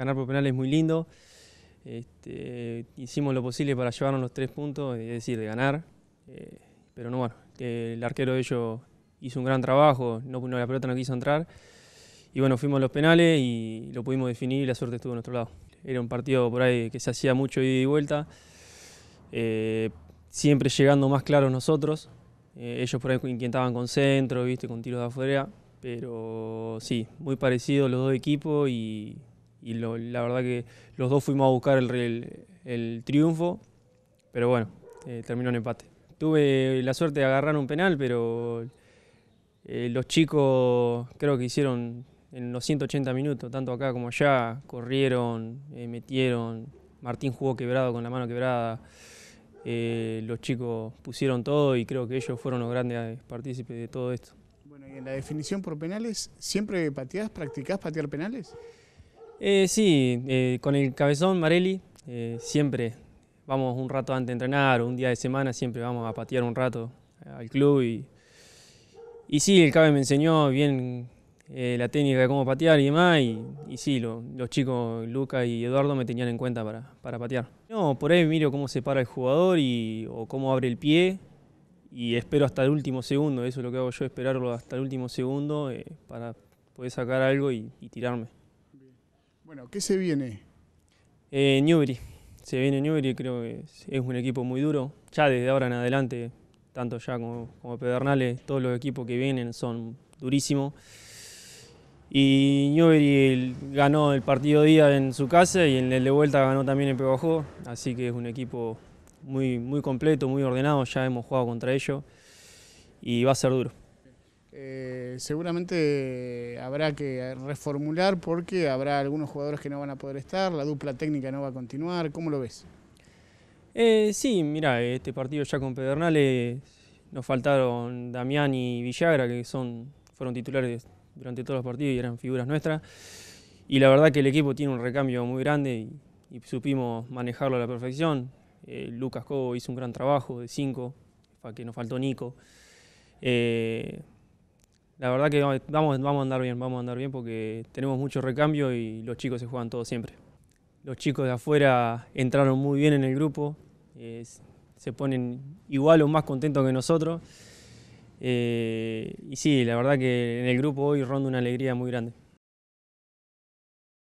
Ganar por penales es muy lindo. Este, hicimos lo posible para llevarnos los tres puntos, es decir, de ganar. Eh, pero no, bueno, el arquero de ellos hizo un gran trabajo, no, puso la pelota no quiso entrar. Y bueno, fuimos a los penales y lo pudimos definir y la suerte estuvo a nuestro lado. Era un partido por ahí que se hacía mucho ida y vuelta, eh, siempre llegando más claros nosotros. Eh, ellos por ahí inquietaban con centro, viste, con tiros de afuera, pero sí, muy parecido los dos equipos y y la verdad que los dos fuimos a buscar el, triunfo, pero bueno, eh, terminó en empate. Tuve la suerte de agarrar un penal, pero eh, los chicos creo que hicieron en los 180 minutos, tanto acá como allá, corrieron, eh, metieron, Martín jugó quebrado con la mano quebrada, los chicos pusieron todo y creo que ellos fueron los grandes partícipes de todo esto. Bueno, y en la definición por penales, ¿siempre pateás, practicás patear penales? Eh, sí, eh, con el cabezón Marelli eh, siempre vamos un rato antes de entrenar, un día de semana siempre vamos a patear un rato al club y, y sí, el Cabe me enseñó bien eh, la técnica de cómo patear y demás y, y sí, los chicos Luca y Eduardo me tenían en cuenta para, patear. No, por ahí miro cómo se para el jugador y, o cómo abre el pie y espero hasta el último segundo, eso es lo que hago yo, esperarlo hasta el último segundo para poder sacar algo y tirarme. Bueno, ¿qué se viene? Eh, Se viene Newbery, creo que es un equipo muy duro. Ya desde ahora en adelante, tanto ya como, Pedernales, todos los equipos que vienen son durísimos. Y Newbery ganó el partido día en su casa y en el de vuelta ganó también en Pebajó. Así que es un equipo muy, muy completo, muy ordenado. Ya hemos jugado contra ellos y va a ser duro. Eh, seguramente habrá que reformular porque habrá algunos jugadores que no van a poder estar, la dupla técnica no va a continuar, ¿cómo lo ves? Eh, sí, mira, este partido ya con Pedernales nos faltaron Damián y Villagra, que son, fueron titulares durante todos los partidos y eran figuras nuestras. Y la verdad que el equipo tiene un recambio muy grande y, supimos manejarlo a la perfección. Eh, Lucas Cobo hizo un gran trabajo de 5, que nos faltó Nico. Eh, la verdad que vamos, vamos a andar bien, vamos a andar bien porque tenemos mucho recambio y los chicos se juegan todo siempre. Los chicos de afuera entraron muy bien en el grupo, eh, se ponen igual o más contentos que nosotros. Eh, y sí, la verdad que en el grupo hoy ronda una alegría muy grande.